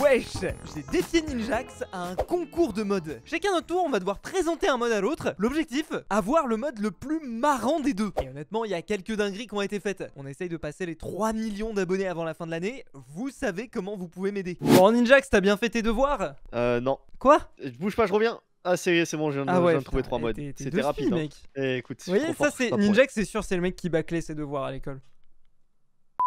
Wesh J'ai défié Ninjax à un concours de mode. Chacun notre tour, on va devoir présenter un mode à l'autre. L'objectif, avoir le mode le plus marrant des deux. Et honnêtement, il y a quelques dingueries qui ont été faites. On essaye de passer les 3 millions d'abonnés avant la fin de l'année. Vous savez comment vous pouvez m'aider. Bon, Ninjax, t'as bien fait tes devoirs Euh, non. Quoi Je bouge pas, je reviens. Ah c'est bon, je viens, de, ah trouver trois modes. C'était rapide. Hein. Eh, écoute, ça c'est Ninjax, c'est sûr, c'est le mec qui bâclait ses devoirs à l'école.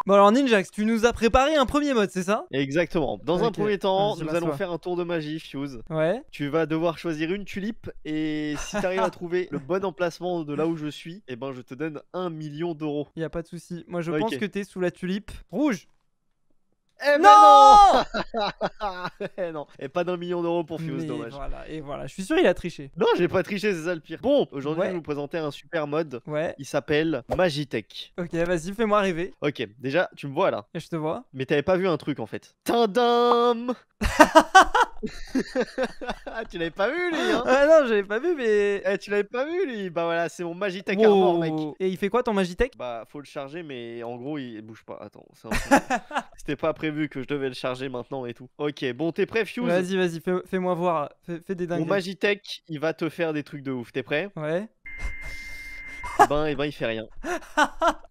Bon alors Ninjax, tu nous as préparé un premier mode, c'est ça Exactement. Dans un premier temps, nous allons faire un tour de magie, Fuse. Ouais. Tu vas devoir choisir une tulipe et si arrives à trouver le bon emplacement de là où je suis, eh ben je te donne un million d'euros. Y a pas de souci. Moi je pense que t'es sous la tulipe rouge. Eh ben non eh non, Et pas d'un million d'euros pour Fuse, dommage. Voilà, et voilà, je suis sûr il a triché. Non, j'ai pas triché, c'est ça le pire. Bon, aujourd'hui, je vais vous présenter un super mode. Ouais. Il s'appelle Magitech. Ok, vas-y, fais-moi arriver. Ok, déjà, tu me vois là. Et je te vois. Mais t'avais pas vu un truc en fait. Tadam Ah, tu l'avais pas vu lui hein Ah non, je pas vu, mais. Eh, tu l'avais pas vu lui Bah voilà, c'est mon Magitech mec. Et il fait quoi ton Magitech Bah, faut le charger, mais en gros, il bouge pas. Attends, c'était pas prévu que je devais le charger maintenant et tout. Ok, bon, t'es prêt, Fuse Vas-y, vas-y, fais- moi voir. Fais, des Mon Magitech, il va te faire des trucs de ouf. T'es prêt Ouais. Eh ben, et eh ben, il fait rien.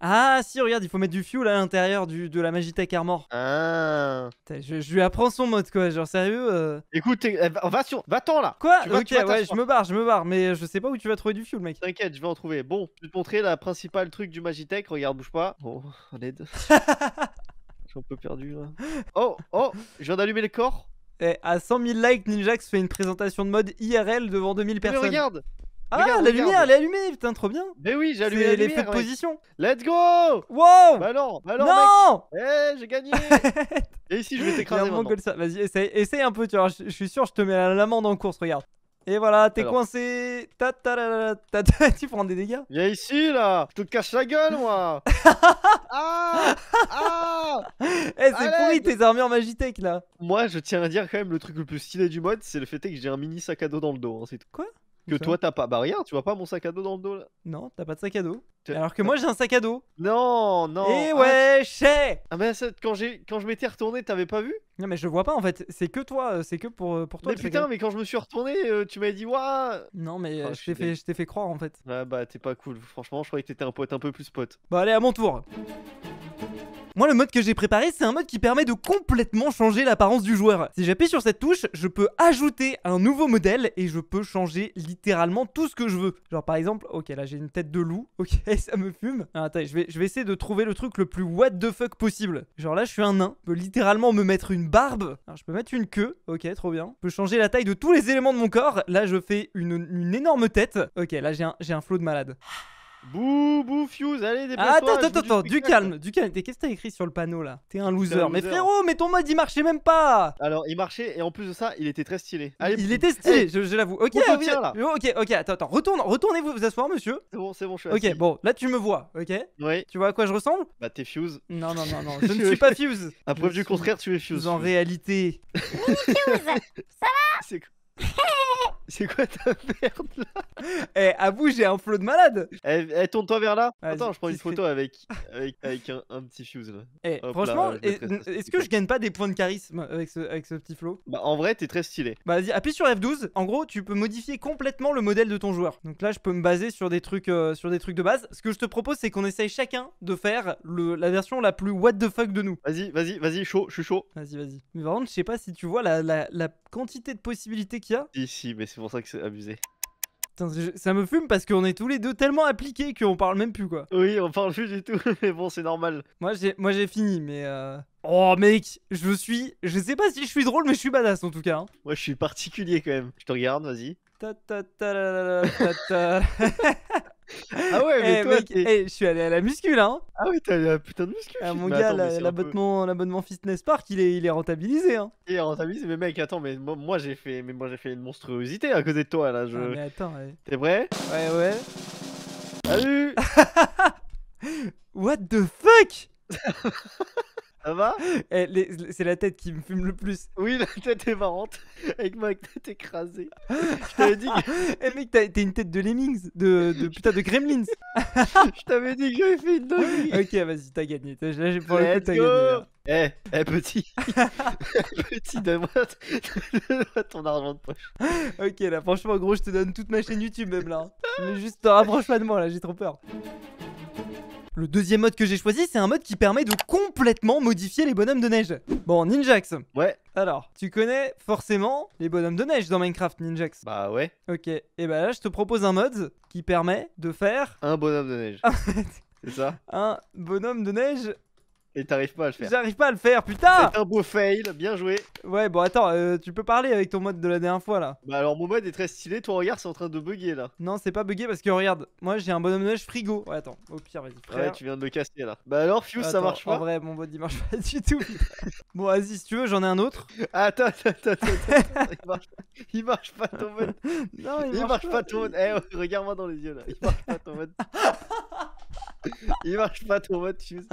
ah, si, regarde, il faut mettre du fuel à l'intérieur du, de la Magitech Armor. Ah. je, lui apprends son mode, quoi. Genre, sérieux. Euh. Écoute, eh, va sur. Va-t'en là. Quoi Ok, je me barre, je me barre. Mais je sais pas où tu vas trouver du fuel, mec. T'inquiète, je vais en trouver. Bon, je vais te montrer la principale truc du Magitech. Regarde, bouge pas. oh, aide. je suis un peu perdu Oh, oh, je viens d'allumer le corps. Et à 100 000 likes, Ninjax fait une présentation de mode IRL devant 2000 ben, personnes. Mais regarde ah, regarde, la lumière, elle est allumée, putain, trop bien. Mais oui, j'allume allumé la de position. Let's go Wow Bah non, bah non, non Eh, j'ai gagné Et ici, je vais t'écraser ça. Vas-y, essaye, un peu, tu vois, je, suis sûr, je te mets la l'amende en course, regarde. Et voilà, t'es coincé. Ta, ta, ta ta, ta, tu prends des dégâts. Viens ici là, je te cache la gueule moi. ah ah Eh c'est pourri tes armures Magitech là. Moi, je tiens à dire quand même le truc le plus stylé du mode, c'est le fait que j'ai un mini sac à dos dans le dos, hein, c'est Quoi que toi, t'as pas. Bah, tu vois pas mon sac à dos dans le dos là Non, t'as pas de sac à dos. Alors que moi, j'ai un sac à dos. Non, non. Eh ah, ouais, ah, sais Ah, bah, quand, je m'étais retourné, t'avais pas vu Non, mais je vois pas en fait. C'est que toi, euh, c'est que pour, euh, pour toi. Mais putain, mais quand je me suis retourné, euh, tu m'as dit, waouh Non, mais ah, je t'ai fait, croire en fait. Ah, bah, t'es pas cool. Franchement, je croyais que t'étais un pote un peu plus pote. Bah, allez, à mon tour. Moi, le mode que j'ai préparé, c'est un mode qui permet de complètement changer l'apparence du joueur. Si j'appuie sur cette touche, je peux ajouter un nouveau modèle et je peux changer littéralement tout ce que je veux. Genre par exemple, ok là j'ai une tête de loup, ok ça me fume. Ah, attends, je vais, je vais essayer de trouver le truc le plus what the fuck possible. Genre là je suis un nain, je peux littéralement me mettre une barbe. je peux mettre une queue, ok trop bien. Je peux changer la taille de tous les éléments de mon corps. Là je fais une, énorme tête. Ok là j'ai un, un flot de malade. Boubou bou Fuse, allez, ah, dépêche-toi. Attends, attends, attends, du, calme, du calme. Qu'est-ce que t'as écrit sur le panneau là T'es un loser. Mais frérot, mais ton mode il marchait même pas. Alors, il marchait et en plus de ça, il était très stylé. il était stylé, je, l'avoue. Ok, on là. Oh, ok, ok, attends, attends, retourne, retournez-vous vous asseoir, monsieur. C'est bon, c'est bon, je suis Ok, bon, là tu me vois, ok Oui. Tu vois à quoi je ressemble Bah, t'es Fuse. Non, non, non, non, je ne suis pas Fuse. À preuve du contraire, tu es Fuse. En réalité. Fuse, ça va C'est C'est quoi ta merde là Eh, avoue, j'ai un flow de malade Eh, eh tourne-toi vers là Attends, je prends une photo avec, avec, un, petit fuse là. Eh, franchement, est-ce que je gagne pas des points de charisme avec ce, avec ce petit flow Bah, en vrai, t'es très stylé. Bah, vas-y, appuie sur F12. En gros, tu peux modifier complètement le modèle de ton joueur. Donc là, je peux me baser sur des trucs, euh, sur des trucs de base. Ce que je te propose, c'est qu'on essaye chacun de faire la version la plus what the fuck de nous. Vas-y, vas-y, vas-y, chaud, je suis chaud. Vas-y, vas-y. Mais vraiment, je sais pas si tu vois la, la, la quantité de possibilités qu'il y a. Ici mais c'est pour ça que c'est abusé. ça me fume parce qu'on est tous les deux tellement appliqués qu'on parle même plus quoi. Oui, on parle plus du tout, mais bon, c'est normal. Moi j'ai, moi j'ai fini, mais. Euh, oh mec, je suis. Je sais pas si je suis drôle, mais je suis badass en tout cas. Hein. Moi je suis particulier quand même. Je te regarde, vas-y. Ta ta ta ta ta. Ah ouais, mais eh, toi, mec, eh, je suis allé à la muscule Hein ah ouais, t'as eu la putain de muscu. Ah, mon gars, l'abonnement Fitness Park, il est, il est rentabilisé. Hein. Il est rentabilisé, mais mec, attends, mais moi, j'ai fait, mais moi j'ai fait une monstruosité à cause de toi là. Je... Ah, mais attends, ouais. t'es prêt Ouais, ouais. Salut. What the fuck Ça va eh, C'est la tête qui me fume le plus. Oui, la tête est marrante. Avec ma tête écrasée. Je t'avais dit. Que... eh mec, t'es une tête de Lemmings. De, putain de Gremlins. je t'avais dit que Ok, vas-y, t'as gagné. Là, j'ai pour le coup, t'as gagné. Hein. Eh, eh, petit, petit, donne-moi ton argent de poche. Ok, là, franchement, gros, je te donne toute ma chaîne YouTube, même là. juste, rapproche pas de moi, là, j'ai trop peur. Le deuxième mode que j'ai choisi, c'est un mode qui permet de complètement modifier les bonhommes de neige. Bon, Ninjax. Ouais. Alors, tu connais forcément les bonhommes de neige dans Minecraft, Ninjax. Bah ouais. Ok. Et bah là, je te propose un mode qui permet de faire... Un bonhomme de neige. c'est ça Un bonhomme de neige et t'arrives pas à le faire. J'arrive pas à le faire, putain C'est un beau fail, bien joué. Ouais, bon, attends, euh, tu peux parler avec ton mode de la dernière fois là. Bah alors, mon mode est très stylé, toi regarde, c'est en train de bugger là. Non, c'est pas bugué parce que regarde, moi j'ai un bonhomme de neige frigo. Ouais, attends, au pire, vas-y. Ouais, tu viens de le casser là. Bah alors, Fuse, ça marche pas. En vrai, mon mode il marche pas du tout. bon, vas-y, si tu veux, j'en ai un autre. Ah, attends, attends, attends, attends. il, marche... il, marche... pas ton mode. Non, il, il marche, pas, ton mode. Eh, oh, regarde-moi dans les yeux là. Il marche pas ton mode. il marche pas ton mode, Fuse.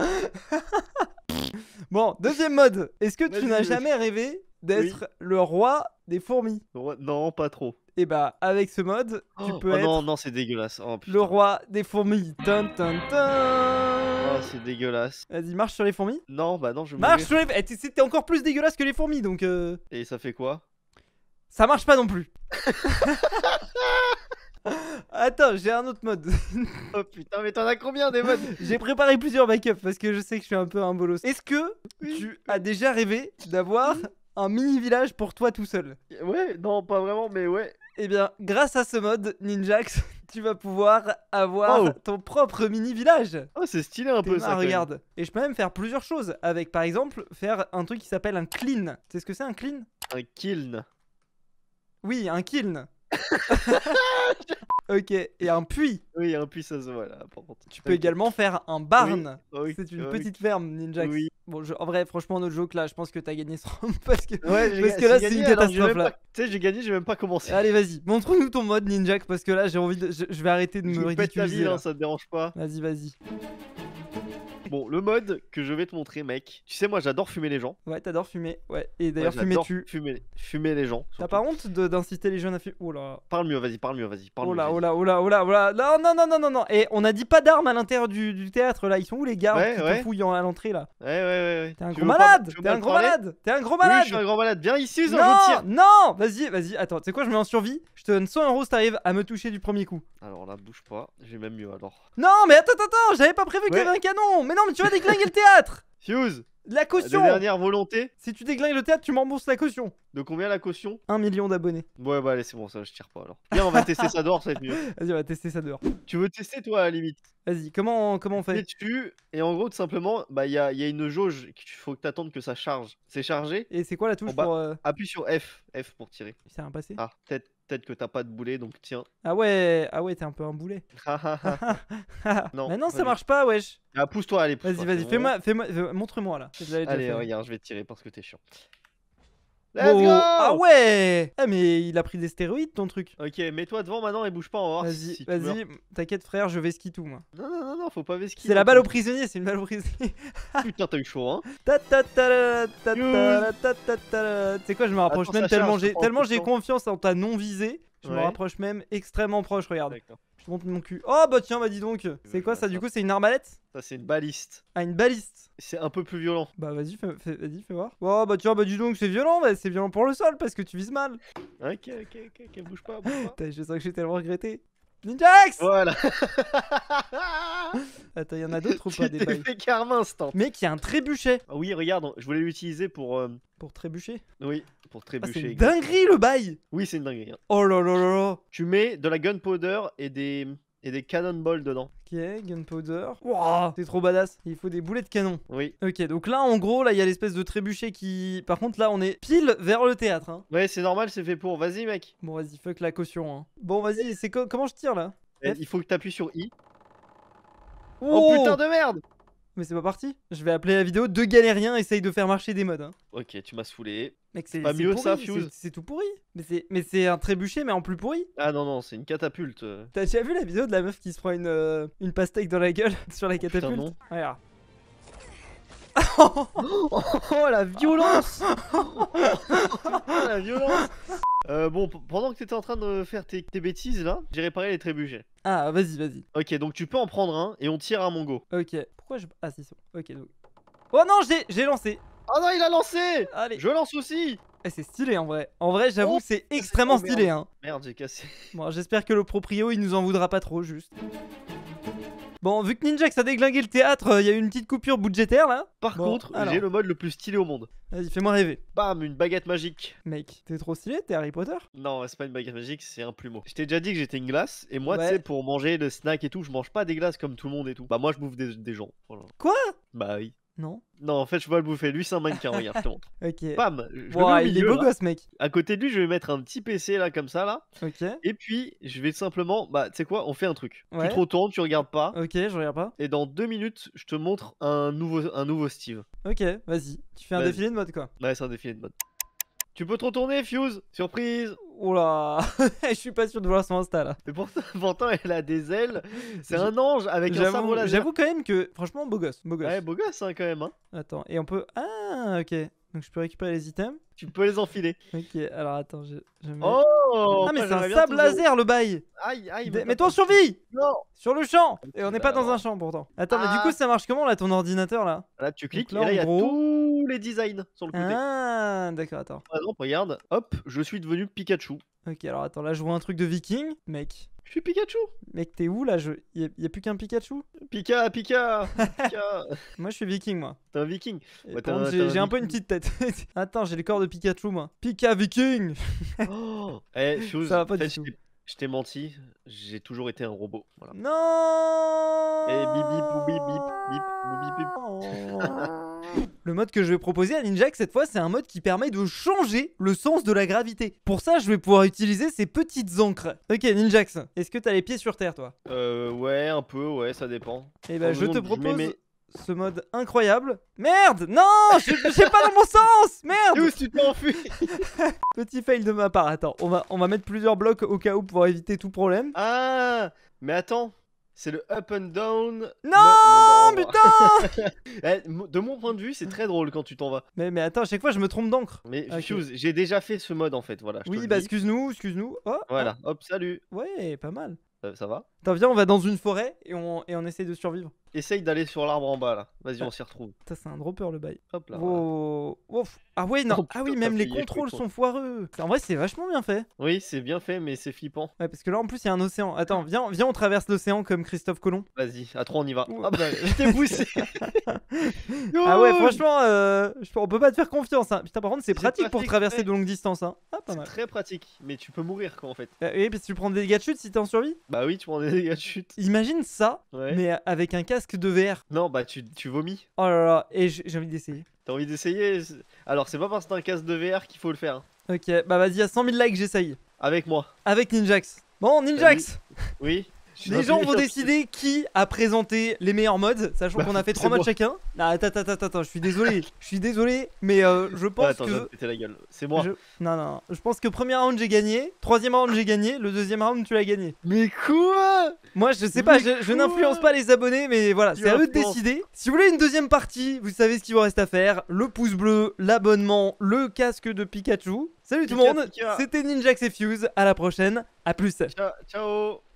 Bon, deuxième mode. Est-ce que tu n'as jamais rêvé d'être le roi des fourmis Non, pas trop. Et eh bah, ben, avec ce mode, tu oh. peux oh Non, non, c'est dégueulasse. Oh, le roi des fourmis. tun, tun. Oh c'est dégueulasse. Vas-y, marche sur les fourmis Non, bah non, je Marche sur les fourmis C'était encore plus dégueulasse que les fourmis, donc... Euh. Et ça fait quoi Ça marche pas non plus Attends, j'ai un autre mode. oh putain, mais t'en as combien des modes J'ai préparé plusieurs make-up parce que je sais que je suis un peu un bolos. Est-ce que tu as déjà rêvé d'avoir un mini village pour toi tout seul Ouais, non, pas vraiment, mais ouais. Eh bien, grâce à ce mode, Ninjax, tu vas pouvoir avoir ton propre mini village. Oh, c'est stylé un peu ça. Regarde. Et je peux même faire plusieurs choses avec, par exemple, faire un truc qui s'appelle un clean. Tu sais ce que c'est un clean Un kiln. Oui, un kiln. ok, et un puits. Oui, un puits, ça se voit là. Tu peux également faire un barn. Oh c'est une oh petite ferme, Ninjax. Bon, en vrai, franchement, notre joke là, je pense que t'as gagné ce parce que, parce que là, c'est une catastrophe là. Tu sais, j'ai gagné, j'ai même pas commencé. Allez, vas-y, montre-nous ton mode, Ninjax, parce que là, j'ai envie de. Je, vais arrêter de me ridiculiser. Hein, ça te dérange pas. Vas-y, vas-y. Bon, le mode que je vais te montrer, mec. Tu sais, moi, j'adore fumer les gens. Ouais, t'adores fumer. Ouais. Et d'ailleurs, fumer tu. Fumer, fumer les gens. T'as pas honte d'inciter les jeunes à fumer Oh là. Parle mieux, vas-y, parle mieux, vas-y. Parle oh, oh là, oh là, oh là, oh là, oh Non, non, non, non, non, non. Et on a dit pas d'armes à l'intérieur du, théâtre là. Ils sont où les gars ouais, ouais. fouillent à l'entrée là Ouais, ouais, ouais. T'es un, gros malade. T'es un gros malade. T'es un gros malade. je suis un gros malade. Viens ici, je Non, vas-y, vas-y. Attends, tu sais quoi, je mets en survie. Je te donne 100 euros si t'arrives à me toucher du premier coup. Alors là, bouge pas. J'ai même mieux alors. Non, mais attends, attends, j'avais pas prévu un canon non, mais tu vas déglinguer le théâtre Fuse La caution La dernière volonté Si tu déglingues le théâtre, tu m'embourses la caution De combien la caution Un million d'abonnés. Ouais, bah allez, c'est bon, ça, je tire pas alors. Viens, on va tester ça dehors, ça va être mieux. Vas-y, on va tester ça dehors. Tu veux tester, toi, à la limite Vas-y, comment, comment on fait tu et en gros, tout simplement, bah il y a, une jauge il faut que t'attendes que ça charge. C'est chargé. Et c'est quoi la touche pour. Euh Appuie sur F. F pour tirer. C'est un passé Ah, peut peut-être que t'as pas de boulet, donc tiens. Ah ouais, ah ouais, t'es un peu un boulet. Ah, ah, ah. non. Mais non, ça marche pas, wesh. Ah, pousse-toi, allez, pousse Vas-y, vas-y, fais-moi, fais-moi, montre-moi là. Allez, regarde, je vais tirer parce que t'es chiant. Let's go Ah ouais Ah mais il a pris des stéroïdes ton truc. Ok, mets-toi devant maintenant et bouge pas, on va Vas-y, si vas-y, t'inquiète frère, je vais ski tout moi. Non, non, non, non, faut pas vesquer. C'est la hein, balle au prisonnier, c'est une balle au prisonnier. Putain, t'as eu chaud, hein Tu sais quoi, je me rapproche même tellement j'ai confiance en ta non visée je me rapproche même extrêmement proche, regarde. Je monte mon cul. Oh bah tiens, bah dis donc. C'est quoi bah ça du coup C'est une arbalète Ça c'est une baliste. Ah une baliste. C'est un peu plus violent. Bah vas-y, fais, vas-y, fais voir. Oh bah tiens, bah dis donc, c'est violent, bah, c'est violent pour le sol parce que tu vises mal. Ok, ok, ok, ok, bouge pas. je sais que j'ai tellement regretté. Ninjax Voilà Attends, il y en a d'autres ou pas des bails fait carmin ce Mec, il y a un trébuchet ah Oui, regarde, je voulais l'utiliser pour... Euh, pour trébucher Oui, pour ah, trébucher. c'est dinguerie le bail Oui, c'est une dinguerie. Hein. Oh là là là là Tu mets de la gunpowder et des et des cannonballs dedans. Ok, gunpowder. Wouah T'es trop badass. Il faut des boulets de canon. Oui. Ok, donc là, en gros, là, il y a l'espèce de trébuchet qui. Par contre, là, on est pile vers le théâtre. Hein. Ouais, c'est normal, c'est fait pour. Vas-y, mec. Bon, vas-y, fuck la caution. Hein. Bon, vas-y, c'est comment je tire là eh, Il faut que t'appuies sur I. Oh, putain de merde mais c'est pas parti. Je vais appeler la vidéo Deux galériens essayent de faire marcher des modes. Hein ok, tu m'as foulé. Mec, c'est pourri, C'est tout pourri. Mais c'est un trébuchet, mais en plus pourri. Ah non, non, c'est une catapulte. Euh. T'as déjà vu la vidéo de la meuf qui se prend une, euh, une pastèque dans la gueule sur la oh, catapulte putain, non. Regarde. oh la violence oh, La violence euh, bon, pendant que t'étais en train de faire tes, bêtises là, j'ai réparé les trébuchets. Ah, vas-y, vas-y. Ok, donc tu peux en prendre un et on tire à mongo. Ok, pourquoi je. Ah, c'est Ok, donc. Oh non, j'ai lancé Oh non, il a lancé Allez. Je lance aussi eh, C'est stylé en vrai. En vrai, j'avoue, oh, c'est extrêmement stylé. Hein. Merde, j'ai cassé. Bon, j'espère que le proprio, il nous en voudra pas trop, juste. Bon, vu que Ninjax a déglingué le théâtre, euh, il y a eu une petite coupure budgétaire là. Par contre, j'ai le mode le plus stylé au monde. Vas-y, fais-moi rêver. Bam, une baguette magique. Mec, t'es trop stylé, t'es Harry Potter Non, c'est pas une baguette magique, c'est un plumeau. Je t'ai déjà dit que j'étais une glace, et moi, tu sais, pour manger le snack et tout, je mange pas des glaces comme tout le monde et tout. Bah, moi, je bouffe des, gens. Quoi Bah oui. Non Non, en fait, je peux pas le bouffer. Lui, c'est un mannequin, regarde, je te montre. ok. Bam il est beau gosse, mec. À côté de lui, je vais mettre un petit PC, là, comme ça, là. Ok. Et puis, je vais simplement. Bah, tu sais quoi, on fait un truc. Ouais. Tu te retournes, tu regardes pas. Ok, je regarde pas. Et dans deux minutes, je te montre un nouveau, un nouveau Steve. Ok, vas-y. Tu fais un défilé de mode, quoi. Ouais, c'est un défilé de mode. Tu peux te retourner, Fuse Surprise Oula, je suis pas sûr de voir son Insta là. Mais pourtant, elle a des ailes. C'est un ange avec un sabre J'avoue quand même que, franchement, beau gosse. Ouais, beau gosse hein, quand même. Hein. Attends, et on peut. Ah, ok. Donc je peux récupérer les items tu peux les enfiler. Ok, alors attends, je. Oh mais c'est un sable laser le bail Aïe, aïe mais toi sur vie Non Sur le champ ah, Et on n'est pas dans un champ pourtant. Attends, mais du ah. coup, ça marche comment là, ton ordinateur là Là, tu cliques, là, il y a tous les designs sur le côté. Ah, d'accord, attends. Par regarde, hop, je suis devenu Pikachu. Ok, alors attends, là, je vois un truc de viking, mec. Je suis Pikachu Mec, t'es où là je... y, a, y a plus qu'un Pikachu Pika, Pika, Moi, je suis viking, moi. T'es un viking J'ai un, un peu une petite tête. attends, j'ai le corps de Pikachu, moi. Pika Viking Ça Je t'ai menti, j'ai toujours été un robot. Non le mode que je vais proposer à Ninjax, cette fois, c'est un mode qui permet de changer le sens de la gravité. Pour ça, je vais pouvoir utiliser ces petites encres. Ok, Ninjax, est-ce que t'as les pieds sur terre, toi Euh, ouais, un peu, ouais, ça dépend. Et eh bah, ben, je te propose ce mode incroyable. Merde Non J'ai pas dans mon sens Merde tu t'enfuis Petit fail de ma part, attends. On va, on va mettre plusieurs blocs au cas où pour éviter tout problème. Ah Mais attends c'est le up and down. Non, putain eh, De mon point de vue, c'est très drôle quand tu t'en vas. Mais, mais attends, à chaque fois, je me trompe d'encre. Mais ah, j'ai déjà fait ce mode en fait, voilà. oui, bah excuse-nous, excuse-nous. Oh, ah. voilà, hop, salut. Ouais, pas mal. Euh, ça va Attends, viens, on va dans une forêt et on, et on essaie de survivre. Essaye d'aller sur l'arbre en bas là. Vas-y, on ah, s'y retrouve. Ça, c'est un dropper le bail. Hop là. Ah non. Oh, ah oui, même les contrôles sont foireux. En vrai, c'est vachement bien fait. Oui, c'est bien fait, mais c'est flippant. Ouais, parce que là, en plus, il y a un océan. Attends, viens, viens on traverse l'océan comme Christophe Colomb. Vas-y, à trois on y va. Ah bah, je t'ai poussé. ah ouais, franchement, euh, on peut pas te faire confiance. Hein. Putain, par contre, c'est pratique, pour traverser de longues distances. Hein. Ah, très pratique, mais tu peux mourir quoi en fait. Euh, oui, parce que tu prends des dégâts de chute si t'es en survie. Bah oui, tu prends des dégâts de chute. Imagine ça, mais avec un casque casque de VR. Non, bah tu, tu vomis. Oh là là, et j'ai envie d'essayer. T'as envie d'essayer Alors, c'est pas parce que t'as un casque de VR qu'il faut le faire. Hein. Ok, bah vas-y, à 100 000 likes, j'essaye. Avec moi. Avec Ninjax. Bon, Ninjax Oui les gens vont décider qui a présenté les meilleurs modes, sachant bah, qu'on a fait trois modes chacun. attends, attends, attends, je suis désolé, je suis désolé, mais euh, je pense attends, que. la gueule, c'est moi. Non, non, je pense que premier round j'ai gagné, troisième round j'ai gagné, le deuxième round tu l'as gagné. Mais quoi Moi je sais pas, je, n'influence pas les abonnés, mais voilà, c'est à eux de décider. Si vous voulez une deuxième partie, vous savez ce qu'il vous reste à faire le pouce bleu, l'abonnement, le casque de Pikachu. Salut tout le monde, c'était Ninjax et Fuse, à la prochaine, à plus. ciao. ciao.